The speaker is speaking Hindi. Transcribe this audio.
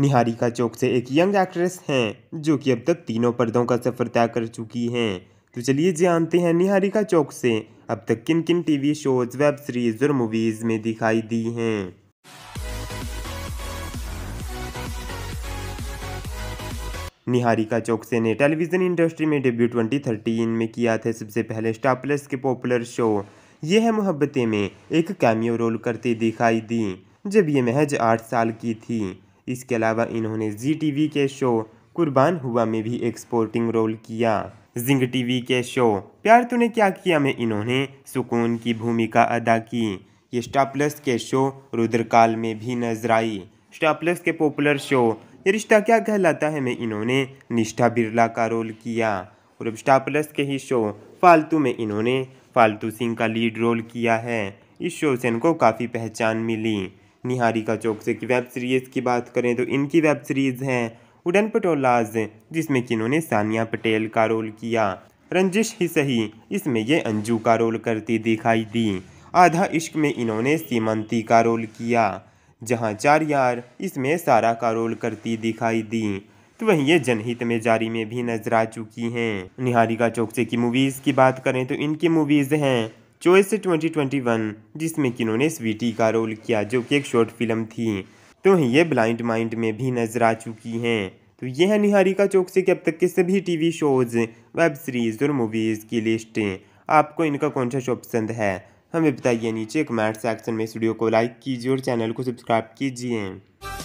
निहारिका चौक से एक यंग एक्ट्रेस हैं जो कि अब तक तीनों पर्दों का सफर तय कर चुकी हैं तो चलिए जानते हैं निहारिका चौक से अब तक किन किन टीवी शोज वेब सीरीज और मूवीज में दिखाई दी हैं निहारिका चौकसे ने टेलीविज़न इंडस्ट्री में डेब्यू 2013 में किया था सबसे पहले स्टार प्लस के पॉपुलर शो यह है मोहब्बतें में एक कैमियो रोल करते दिखाई दी जब ये महज आठ साल की थी इसके अलावा इन्होंने जी टी के शो कुर्बान हुआ में भी एक स्पोर्टिंग रोल किया जिंग टीवी के शो प्यार तूने क्या किया में इन्होंने सुकून की भूमिका अदा की ये स्टार प्लस के शो रुद्रकाल में भी नजर आई स्टार प्लस के पॉपुलर शो ये रिश्ता क्या कहलाता है में इन्होंने निष्ठा बिरला का रोल किया और अब स्टार प्लस के ही शो फालतू में इन्होंने फालतू सिंह का लीड रोल किया है इस शो से इनको काफ़ी पहचान मिली निहारिका चौकसे की वेब सीरीज़ की बात करें तो इनकी वेब सीरीज़ हैं उडन पटोलाज जिसमें कि इन्होंने सानिया पटेल का रोल किया रंजिश ही सही इसमें ये अंजू का रोल करती दिखाई दी आधा इश्क में इन्होंने सीमंती का रोल किया जहाँ चार यार इसमें सारा का रोल करती दिखाई दी तो वहीं ये जनहित में जारी में भी नजर आ चुकी हैं निहारिका चौकसे की मूवीज़ की बात करें तो इनकी मूवीज़ हैं चॉइस 2021 जिसमें कि उन्होंने स्वीटी का रोल किया जो कि एक शॉर्ट फिल्म थी तो ये ब्लाइंड माइंड में भी नजर आ चुकी हैं तो ये है निहारिका चौक से कि अब तक के सभी टीवी शोज़ वेब सीरीज़ और मूवीज़ की लिस्ट आपको इनका कौन सा शो पसंद है हमें बताइए नीचे कमेंट सेक्शन में स्टूडियो को लाइक कीजिए और चैनल को सब्सक्राइब कीजिए